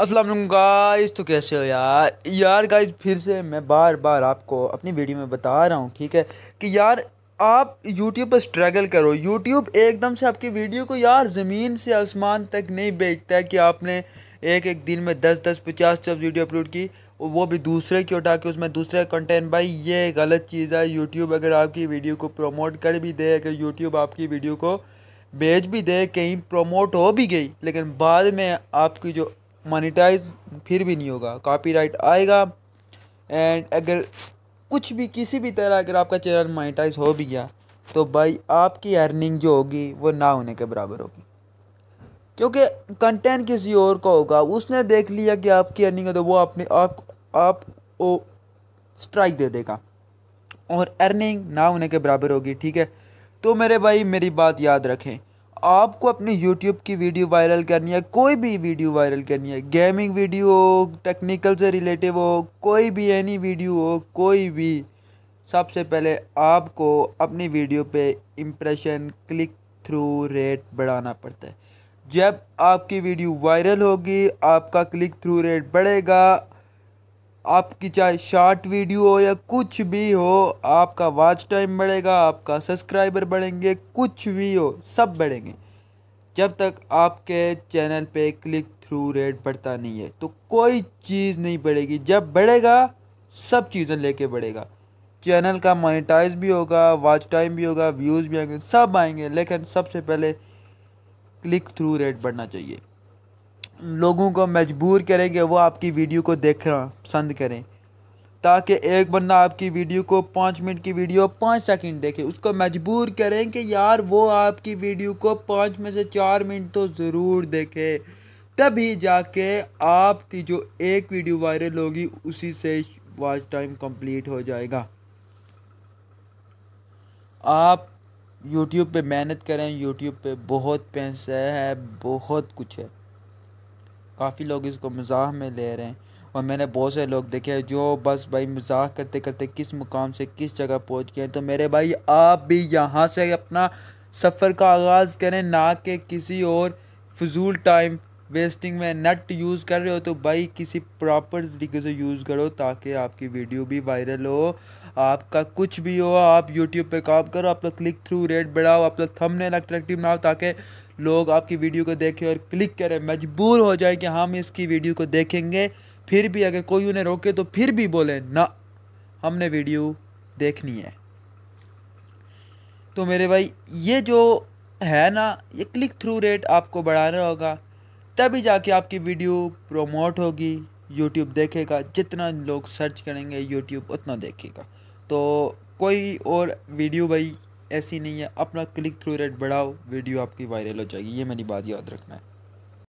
Aslam guys तो कैसे हो यार यार गाइस फिर से मैं बार बार आपको अपनी वीडियो में बता रहा हूँ ठीक है कि यार आप YouTube पर स्ट्रगल करो YouTube एकदम से आपकी वीडियो को यार ज़मीन से आसमान तक नहीं बेचता है कि आपने एक एक दिन में दस दस पचास जब वीडियो अपलोड की वो भी दूसरे की उठा के उसमें दूसरे कंटेंट भाई ये गलत चीज़ है यूट्यूब अगर आपकी वीडियो को प्रमोट कर भी दे अगर यूट्यूब आपकी वीडियो को भेज भी दे कहीं प्रमोट हो भी गई लेकिन बाद में आपकी जो मोनिटाइज फिर भी नहीं होगा कॉपीराइट आएगा एंड अगर कुछ भी किसी भी तरह अगर आपका चैनल मोनिटाइज हो भी गया तो भाई आपकी अर्निंग जो होगी वो ना होने के बराबर होगी क्योंकि कंटेंट किसी और का होगा उसने देख लिया कि आपकी अर्निंग है तो वो अपने आप आप ओ स्ट्राइक दे देगा और अर्निंग ना होने के बराबर होगी ठीक है तो मेरे भाई मेरी बात याद रखें आपको अपनी यूट्यूब की वीडियो वायरल करनी है कोई भी वीडियो वायरल करनी है गेमिंग वीडियो हो टेक्निकल से रिलेटिव हो कोई भी एनी वीडियो हो कोई भी सबसे पहले आपको अपनी वीडियो पे इम्प्रेशन क्लिक थ्रू रेट बढ़ाना पड़ता है जब आपकी वीडियो वायरल होगी आपका क्लिक थ्रू रेट बढ़ेगा आपकी चाहे शॉर्ट वीडियो हो या कुछ भी हो आपका वॉच टाइम बढ़ेगा आपका सब्सक्राइबर बढ़ेंगे कुछ भी हो सब बढ़ेंगे जब तक आपके चैनल पे क्लिक थ्रू रेट बढ़ता नहीं है तो कोई चीज़ नहीं बढ़ेगी जब बढ़ेगा सब चीज़ें लेके बढ़ेगा चैनल का मोनेटाइज भी होगा वॉच टाइम भी होगा व्यूज़ भी आएंगे सब आएंगे लेकिन सबसे पहले क्लिक थ्रू रेट बढ़ना चाहिए लोगों को मजबूर करें कि वो आपकी वीडियो को देखना पसंद करें ताकि एक बंदा आपकी वीडियो को पाँच मिनट की वीडियो पाँच सेकंड देखे उसको मजबूर करें कि यार वो आपकी वीडियो को पाँच में से चार मिनट तो ज़रूर देखे तभी जाके आपकी जो एक वीडियो वायरल होगी उसी से वॉच टाइम कंप्लीट हो जाएगा आप यूट्यूब पे मेहनत करें यूट्यूब पे बहुत पैसा है बहुत कुछ है काफ़ी लोग इसको मजाक में ले रहे हैं और मैंने बहुत से लोग देखे जो बस भाई मजाक करते करते किस मुकाम से किस जगह पहुंच गए तो मेरे भाई आप भी यहाँ से अपना सफ़र का आगाज़ करें ना कि किसी और फजूल टाइम वेस्टिंग में नेट यूज़ कर रहे हो तो भाई किसी प्रॉपर तरीके से यूज़ करो ताकि आपकी वीडियो भी वायरल हो आपका कुछ भी हो आप यूट्यूब पे काम करो अपना क्लिक थ्रू रेट बढ़ाओ अपना थंबनेल अट्रैक्टिव बनाओ ताकि लोग आपकी वीडियो को देखें और क्लिक करें मजबूर हो जाए कि हम इसकी वीडियो को देखेंगे फिर भी अगर कोई उन्हें रोके तो फिर भी बोले ना हमने वीडियो देखनी है तो मेरे भाई ये जो है ना ये क्लिक थ्रू रेट आपको बढ़ाना होगा तभी जाके आपकी वीडियो प्रोमोट होगी यूट्यूब देखेगा जितना लोग सर्च करेंगे यूट्यूब उतना देखेगा तो कोई और वीडियो भाई ऐसी नहीं है अपना क्लिक थ्रू रेट बढ़ाओ वीडियो आपकी वायरल हो जाएगी ये मेरी बात याद रखना है